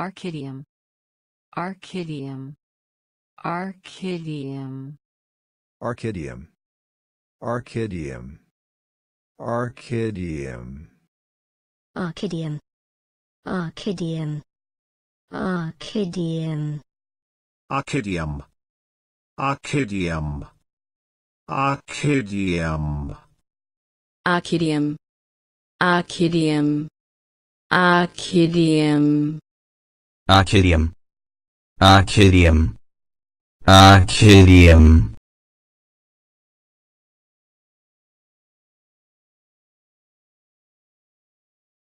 Archidium. Archidium. Archidium. Archidium. Archidium. Archidium. Archidium. Archidium. Archidium. Archidium. Archidium. Archidium. Archidium. Archidium. Archidium. Arcadium. Arcadium. Arcadium.